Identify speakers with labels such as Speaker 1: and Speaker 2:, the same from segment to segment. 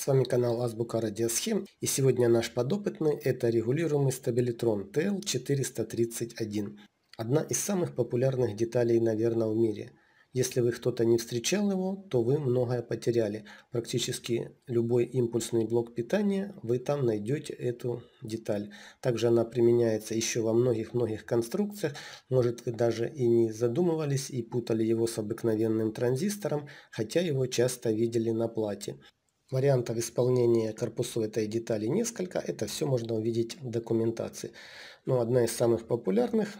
Speaker 1: С вами канал Азбука Радиосхем и сегодня наш подопытный это регулируемый стабилитрон TL431. Одна из самых популярных деталей, наверное, в мире. Если вы кто-то не встречал его, то вы многое потеряли. Практически любой импульсный блок питания вы там найдете эту деталь. Также она применяется еще во многих-многих конструкциях. Может вы даже и не задумывались и путали его с обыкновенным транзистором, хотя его часто видели на плате. Вариантов исполнения корпусу этой детали несколько, это все можно увидеть в документации. Но одна из самых популярных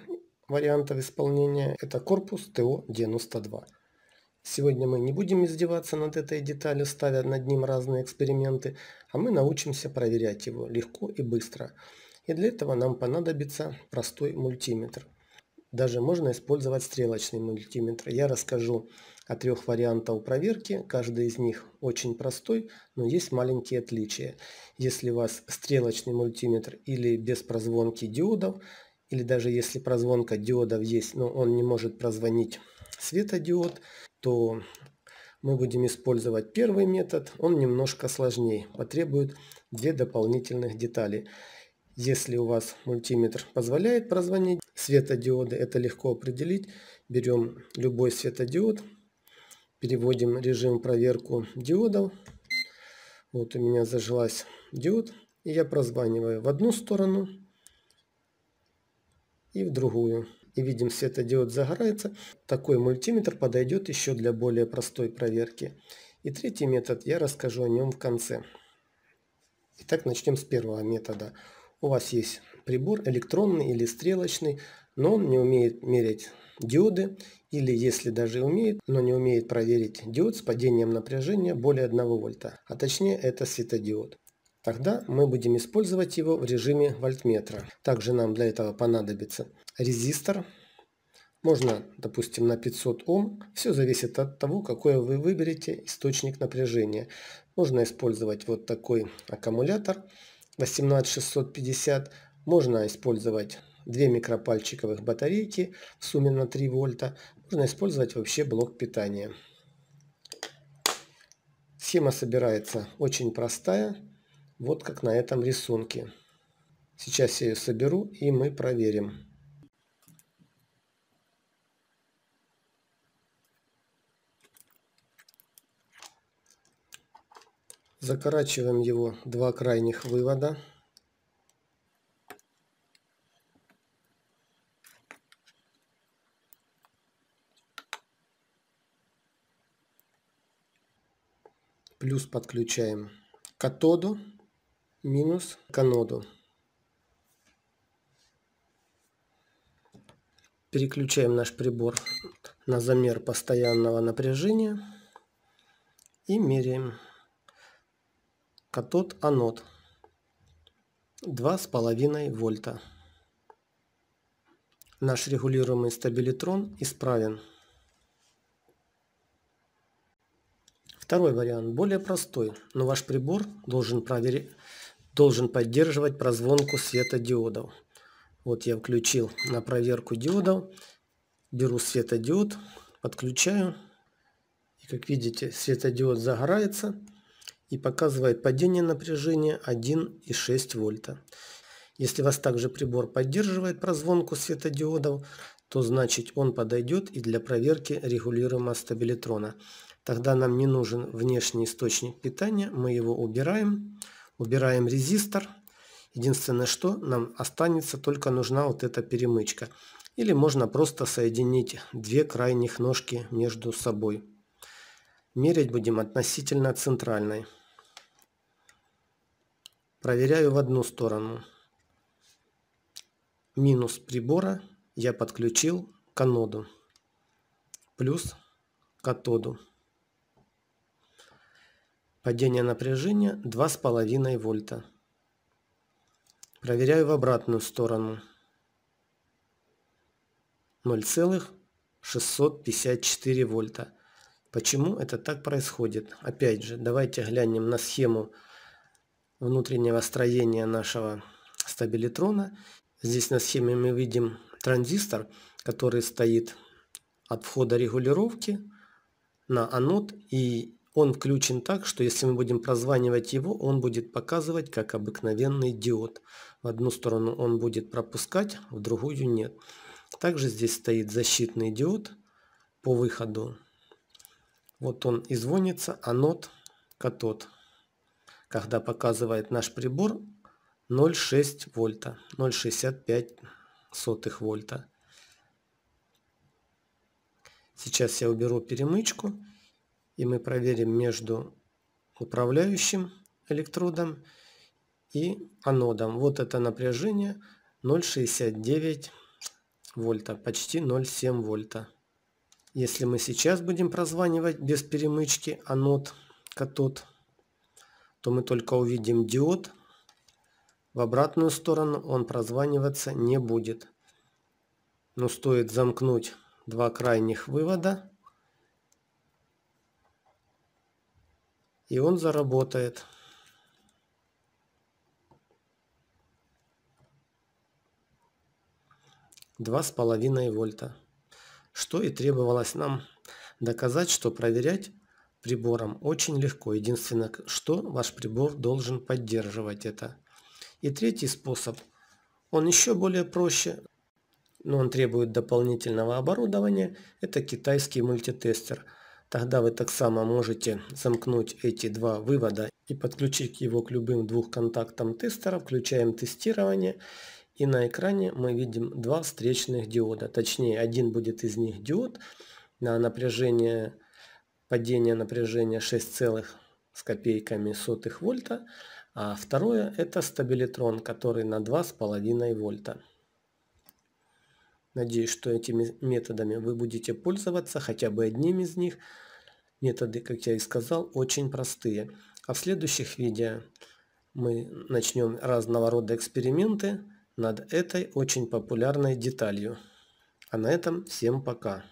Speaker 1: вариантов исполнения это корпус ТО-92. Сегодня мы не будем издеваться над этой деталью, ставя над ним разные эксперименты, а мы научимся проверять его легко и быстро. И для этого нам понадобится простой мультиметр – даже можно использовать стрелочный мультиметр. Я расскажу о трех вариантах проверки. Каждый из них очень простой, но есть маленькие отличия. Если у вас стрелочный мультиметр или без прозвонки диодов, или даже если прозвонка диодов есть, но он не может прозвонить светодиод, то мы будем использовать первый метод. Он немножко сложнее, потребует две дополнительных детали. Если у вас мультиметр позволяет прозвонить светодиоды, это легко определить. Берем любой светодиод, переводим режим проверку диодов. Вот у меня зажилась диод, и я прозваниваю в одну сторону и в другую. И видим, светодиод загорается. Такой мультиметр подойдет еще для более простой проверки. И третий метод я расскажу о нем в конце. Итак, начнем с первого метода у вас есть прибор электронный или стрелочный, но он не умеет мерять диоды, или если даже умеет, но не умеет проверить диод с падением напряжения более 1 вольта, а точнее это светодиод. Тогда мы будем использовать его в режиме вольтметра. Также нам для этого понадобится резистор. Можно, допустим, на 500 Ом. Все зависит от того, какой вы выберете источник напряжения. Можно использовать вот такой аккумулятор. 18650 можно использовать две микропальчиковых батарейки в сумме на 3 вольта. Можно использовать вообще блок питания. Схема собирается очень простая, вот как на этом рисунке. Сейчас я ее соберу и мы проверим. Закорачиваем его два крайних вывода. Плюс подключаем катоду, минус каноду. Переключаем наш прибор на замер постоянного напряжения и меряем катод-анод 2,5 вольта. Наш регулируемый стабилитрон исправен. Второй вариант более простой, но ваш прибор должен, проверить, должен поддерживать прозвонку светодиодов. Вот я включил на проверку диодов, беру светодиод, подключаю. И как видите, светодиод загорается и показывает падение напряжения 1,6 вольта. Если вас также прибор поддерживает прозвонку светодиодов, то значит он подойдет и для проверки регулируемого стабилитрона. Тогда нам не нужен внешний источник питания, мы его убираем, убираем резистор. Единственное, что нам останется, только нужна вот эта перемычка. Или можно просто соединить две крайних ножки между собой. Мерить будем относительно центральной. Проверяю в одну сторону. Минус прибора я подключил к аноду. Плюс к катоду. Падение напряжения 2,5 вольта. Проверяю в обратную сторону. 0,654 вольта. Почему это так происходит? Опять же, давайте глянем на схему внутреннего строения нашего стабилитрона. Здесь на схеме мы видим транзистор, который стоит от входа регулировки на анод. И он включен так, что если мы будем прозванивать его, он будет показывать как обыкновенный диод. В одну сторону он будет пропускать, в другую нет. Также здесь стоит защитный диод по выходу. Вот он и звонится, анод, катод когда показывает наш прибор 0,6 вольта, 0,65 сотых вольта. Сейчас я уберу перемычку, и мы проверим между управляющим электродом и анодом. Вот это напряжение 0,69 вольта, почти 0,7 вольта. Если мы сейчас будем прозванивать без перемычки анод, катод, то мы только увидим диод. В обратную сторону он прозваниваться не будет. Но стоит замкнуть два крайних вывода. И он заработает. Два с половиной вольта. Что и требовалось нам доказать, что проверять прибором очень легко. Единственное, что ваш прибор должен поддерживать это. И третий способ, он еще более проще, но он требует дополнительного оборудования, это китайский мультитестер. Тогда вы так само можете замкнуть эти два вывода и подключить его к любым двух контактам тестера. Включаем тестирование и на экране мы видим два встречных диода. Точнее один будет из них диод на напряжение падение напряжения 6, с копейками сотых вольта, а второе это стабилитрон, который на 2,5 вольта. Надеюсь, что этими методами вы будете пользоваться, хотя бы одним из них. Методы, как я и сказал, очень простые. А в следующих видео мы начнем разного рода эксперименты над этой очень популярной деталью. А на этом всем пока.